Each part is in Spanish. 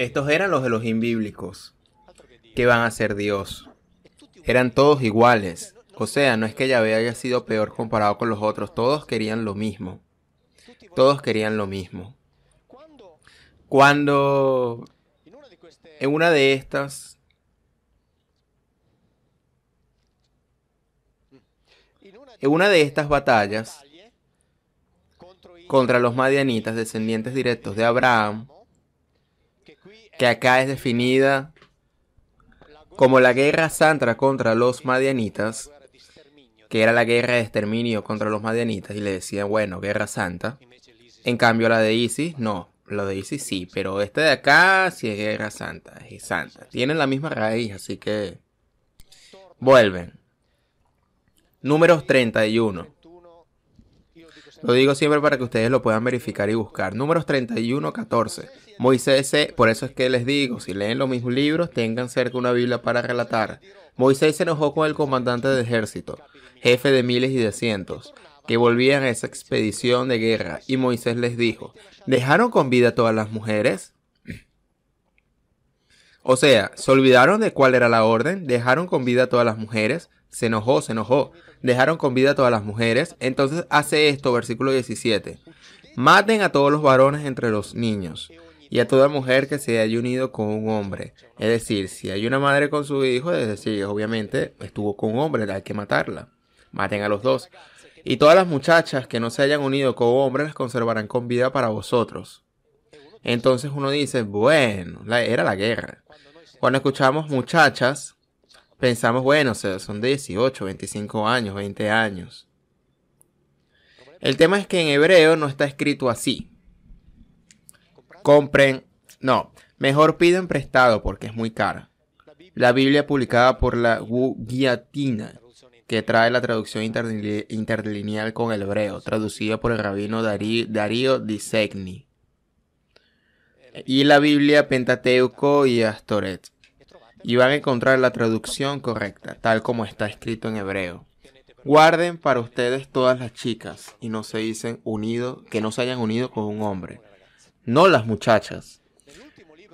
Estos eran los de los bíblicos, que van a ser Dios. Eran todos iguales. O sea, no es que Yahvé haya sido peor comparado con los otros. Todos querían lo mismo. Todos querían lo mismo. Cuando en una de estas en una de estas batallas contra los madianitas descendientes directos de Abraham que acá es definida como la guerra santa contra los madianitas, que era la guerra de exterminio contra los madianitas, y le decían, bueno, guerra santa. En cambio, la de Isis, no. La de Isis sí, pero esta de acá sí es guerra santa, es santa. Tienen la misma raíz, así que vuelven. Números 31. Lo digo siempre para que ustedes lo puedan verificar y buscar. Números 31, 14. Moisés por eso es que les digo, si leen los mismos libros, tengan cerca una Biblia para relatar. Moisés se enojó con el comandante de ejército, jefe de miles y de cientos, que volvían a esa expedición de guerra, y Moisés les dijo, ¿dejaron con vida a todas las mujeres? O sea, se olvidaron de cuál era la orden, dejaron con vida a todas las mujeres, se enojó, se enojó. Dejaron con vida a todas las mujeres. Entonces hace esto, versículo 17. Maten a todos los varones entre los niños y a toda mujer que se haya unido con un hombre. Es decir, si hay una madre con su hijo, es decir, obviamente estuvo con un hombre, hay que matarla. Maten a los dos. Y todas las muchachas que no se hayan unido con hombres hombre las conservarán con vida para vosotros. Entonces uno dice, bueno, era la guerra. Cuando escuchamos muchachas, pensamos, bueno, son 18, 25 años, 20 años. El tema es que en hebreo no está escrito así. Compren, no, mejor piden prestado porque es muy cara. La Biblia publicada por la Guiatina, que trae la traducción interlineal con el hebreo, traducida por el rabino Darío Disegni. Y la Biblia Pentateuco y Astoret y van a encontrar la traducción correcta, tal como está escrito en hebreo. Guarden para ustedes todas las chicas y no se dicen unido, que no se hayan unido con un hombre, no las muchachas.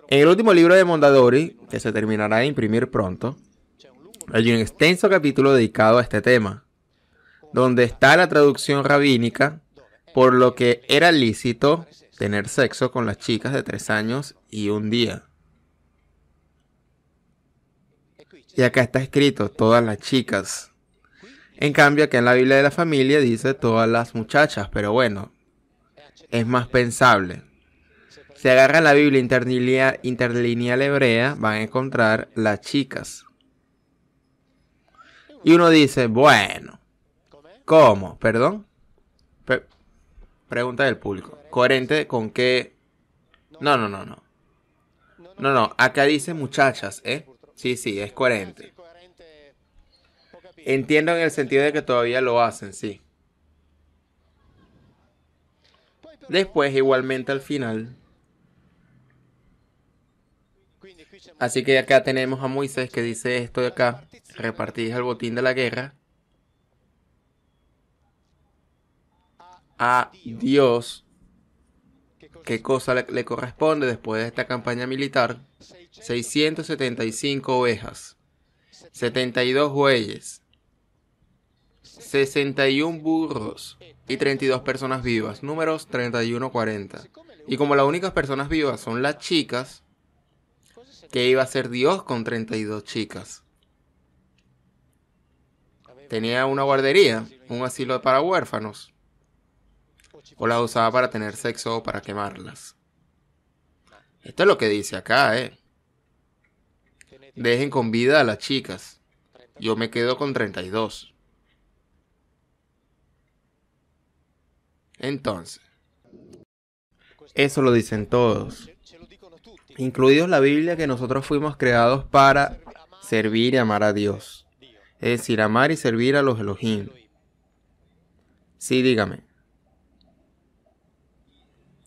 En el último libro de Mondadori, que se terminará de imprimir pronto, hay un extenso capítulo dedicado a este tema, donde está la traducción rabínica, por lo que era lícito tener sexo con las chicas de tres años y un día. Y acá está escrito todas las chicas. En cambio, acá en la Biblia de la familia dice todas las muchachas, pero bueno, es más pensable. Si agarran la Biblia interlineal, hebrea, van a encontrar las chicas. Y uno dice, bueno, ¿cómo? ¿Perdón? pregunta del público. ¿Coherente con qué? No, no, no, no. No, no, acá dice muchachas, ¿eh? Sí, sí, es coherente. Entiendo en el sentido de que todavía lo hacen, sí. Después, igualmente al final. Así que acá tenemos a Moisés que dice esto de acá. Repartís el botín de la guerra. A Dios qué cosa le, corresponde después de esta campaña militar, 675 ovejas, 72 bueyes, 61 burros y 32 personas vivas, números 31-40. Y como las únicas personas vivas son las chicas, ¿qué iba a ser Dios con 32 chicas? Tenía una guardería, un asilo para huérfanos, o las usaba para tener sexo o para quemarlas. Esto es lo que dice acá, ¿eh? Dejen con vida a las chicas. Yo me quedo con 32. Entonces, eso lo dicen todos, incluidos la Biblia que nosotros fuimos creados para servir y amar a Dios. Es decir, amar y servir a los Elohim. Sí, dígame.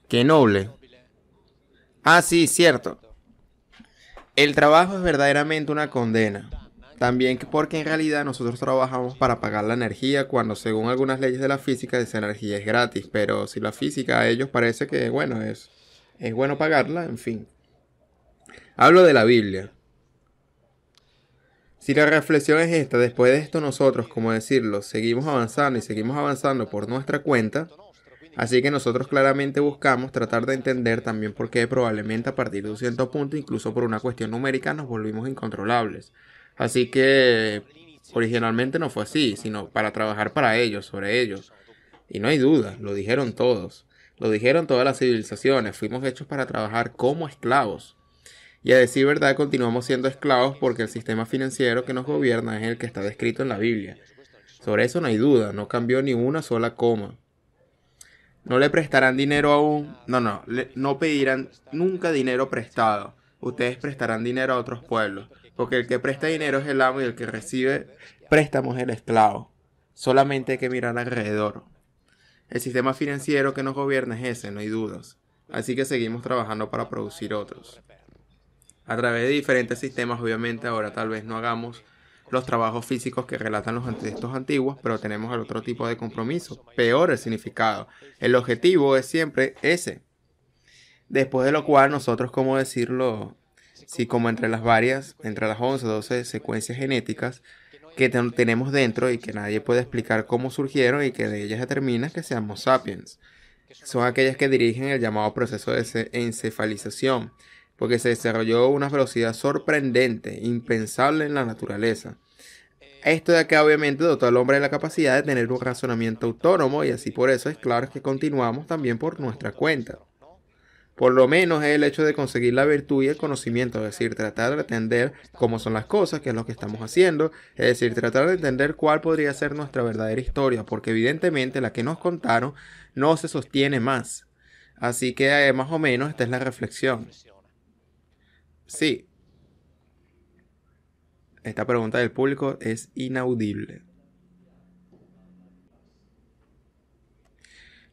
Qué noble. Ah, sí, cierto. El trabajo es verdaderamente una condena. También porque en realidad nosotros trabajamos para pagar la energía cuando según algunas leyes de la física esa energía es gratis, pero si la física a ellos parece que bueno es es bueno pagarla, en fin. Hablo de la Biblia. Si la reflexión es esta, después de esto nosotros, como decirlo, seguimos avanzando y seguimos avanzando por nuestra cuenta, Así que nosotros claramente buscamos tratar de entender también por qué probablemente a partir de un cierto punto, incluso por una cuestión numérica, nos volvimos incontrolables. Así que originalmente no fue así, sino para trabajar para ellos, sobre ellos. Y no hay duda, lo dijeron todos. Lo dijeron todas las civilizaciones, fuimos hechos para trabajar como esclavos. Y a decir verdad, continuamos siendo esclavos porque el sistema financiero que nos gobierna es el que está descrito en la Biblia. Sobre eso no hay duda, no cambió ni una sola coma. No le prestarán dinero aún. No, no, no pedirán nunca dinero prestado. Ustedes prestarán dinero a otros pueblos. Porque el que presta dinero es el amo y el que recibe préstamos es el esclavo. Solamente hay que mirar alrededor. El sistema financiero que nos gobierna es ese, no hay dudas. Así que seguimos trabajando para producir otros. A través de diferentes sistemas, obviamente ahora tal vez no hagamos los trabajos físicos que relatan los textos antiguos, pero tenemos el otro tipo de compromiso, peor el significado. El objetivo es siempre ese. Después de lo cual nosotros, como decirlo, si como entre las varias, entre las 11 12 secuencias genéticas que tenemos dentro y que nadie puede explicar cómo surgieron y que de ellas determina que seamos sapiens. Son aquellas que dirigen el llamado proceso de encefalización, porque se desarrolló una velocidad sorprendente, impensable en la naturaleza. Esto de acá obviamente dotó al hombre de la capacidad de tener un razonamiento autónomo y así por eso es claro que continuamos también por nuestra cuenta. Por lo menos es el hecho de conseguir la virtud y el conocimiento, es decir, tratar de entender cómo son las cosas, qué es lo que estamos haciendo, es decir, tratar de entender cuál podría ser nuestra verdadera historia, porque evidentemente la que nos contaron no se sostiene más. Así que eh, más o menos esta es la reflexión. Sí. Esta pregunta del público es inaudible.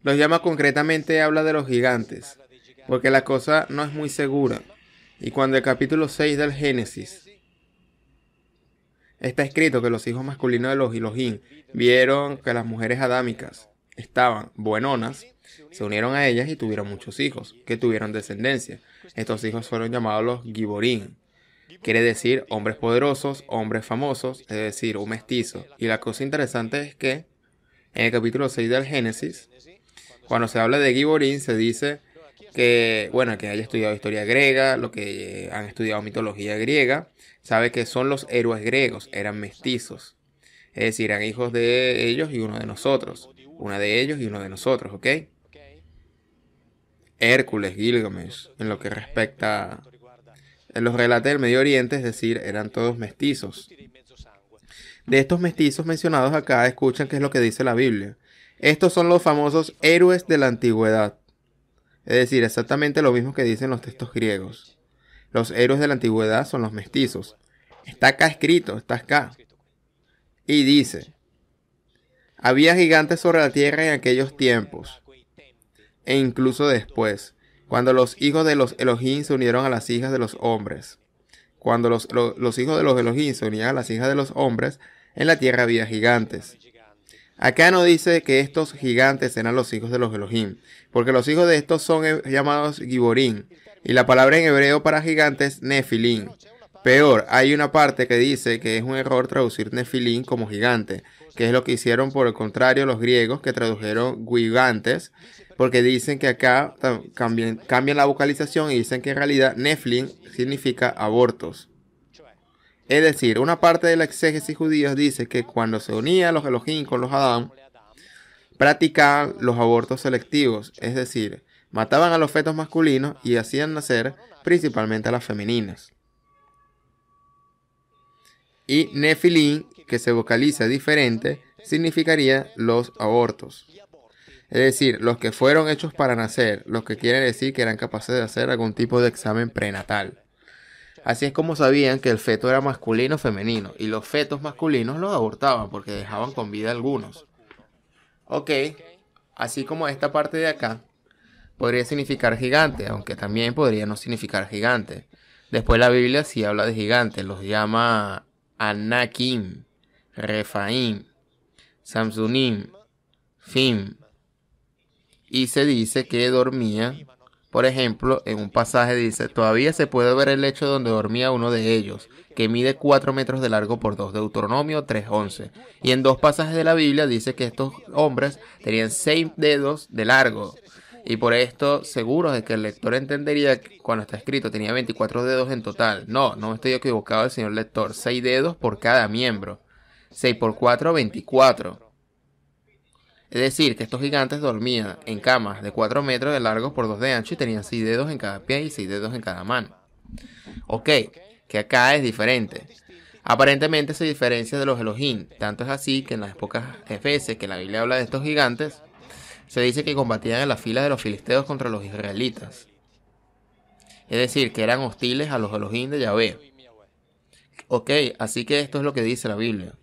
Los llama concretamente habla de los gigantes, porque la cosa no es muy segura. Y cuando el capítulo 6 del Génesis está escrito que los hijos masculinos de los Elohim vieron que las mujeres adámicas estaban buenonas, se unieron a ellas y tuvieron muchos hijos, que tuvieron descendencia. Estos hijos fueron llamados los Giborín. Quiere decir hombres poderosos, hombres famosos, es decir, un mestizo. Y la cosa interesante es que en el capítulo 6 del Génesis, cuando se habla de Giborín, se dice que, bueno, que haya estudiado historia griega, lo que eh, han estudiado mitología griega, sabe que son los héroes griegos, eran mestizos. Es decir, eran hijos de ellos y uno de nosotros. Una de ellos y uno de nosotros, ¿ok? Hércules, Gilgamesh, en lo que respecta a los relatos del Medio Oriente, es decir, eran todos mestizos. De estos mestizos mencionados acá, escuchan qué es lo que dice la Biblia. Estos son los famosos héroes de la antigüedad. Es decir, exactamente lo mismo que dicen los textos griegos. Los héroes de la antigüedad son los mestizos. Está acá escrito, está acá. Y dice, había gigantes sobre la tierra en aquellos tiempos, e incluso después, cuando los hijos de los Elohim se unieron a las hijas de los hombres. Cuando los, hijos de los Elohim se unían a las hijas de los hombres, en la tierra había gigantes. Acá no dice que estos gigantes eran los hijos de los Elohim, porque los hijos de estos son llamados Giborín, y la palabra en hebreo para gigantes es Nefilim. Peor, hay una parte que dice que es un error traducir Nefilim como gigante, que es lo que hicieron por el contrario los griegos que tradujeron gigantes porque dicen que acá cambian, la vocalización y dicen que en realidad Neflin significa abortos. Es decir, una parte de la exégesis judía dice que cuando se unían los Elohim con los Adán, practicaban los abortos selectivos, es decir, mataban a los fetos masculinos y hacían nacer principalmente a las femeninas. Y Nefilim, que se vocaliza diferente, significaría los abortos. Es decir, los que fueron hechos para nacer, los que quiere decir que eran capaces de hacer algún tipo de examen prenatal. Así es como sabían que el feto era masculino o femenino, y los fetos masculinos los abortaban porque dejaban con vida algunos. Ok, así como esta parte de acá, podría significar gigante, aunque también podría no significar gigante. Después la Biblia sí habla de gigantes, los llama Anakim, Refaim, Samsunim, Fim, y se dice que dormía. Por ejemplo, en un pasaje dice, todavía se puede ver el lecho donde dormía uno de ellos, que mide 4 metros de largo por 2, Deuteronomio 3.11. Y en dos pasajes de la Biblia dice que estos hombres tenían 6 dedos de largo. Y por esto, seguro de que el lector entendería cuando está escrito tenía 24 dedos en total. No, no estoy equivocado el señor lector. 6 dedos por cada miembro. 6 por 4, 24. Es decir, que estos gigantes dormían en camas de 4 metros de largo por 2 de ancho y tenían 6 dedos en cada pie y 6 dedos en cada mano. Ok, que acá es diferente. Aparentemente se diferencia de los Elohim, tanto es así que en las pocas veces que la Biblia habla de estos gigantes, se dice que combatían en la fila de los filisteos contra los israelitas. Es decir, que eran hostiles a los Elohim de Yahvé. Ok, así que esto es lo que dice la Biblia.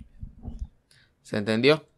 ¿Se entendió?